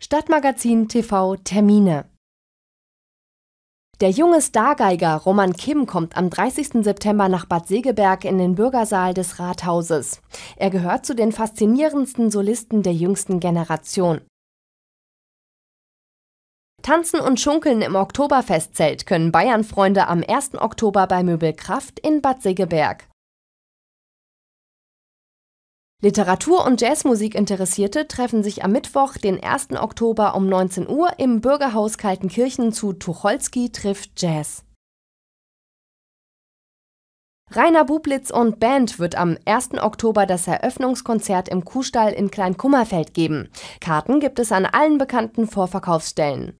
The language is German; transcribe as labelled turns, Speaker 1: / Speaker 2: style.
Speaker 1: Stadtmagazin TV
Speaker 2: Termine. Der junge Stargeiger Roman Kim kommt am 30. September nach Bad Segeberg in den Bürgersaal des Rathauses. Er gehört zu den faszinierendsten Solisten der jüngsten Generation. Tanzen und Schunkeln im Oktoberfestzelt können Bayernfreunde am 1. Oktober bei Möbelkraft in Bad Segeberg. Literatur- und Jazzmusikinteressierte treffen sich am Mittwoch, den 1. Oktober um 19 Uhr im Bürgerhaus Kaltenkirchen zu Tucholsky trifft Jazz. Rainer Bublitz und Band wird am 1. Oktober das Eröffnungskonzert im Kuhstall in Kleinkummerfeld geben. Karten gibt es an allen bekannten Vorverkaufsstellen.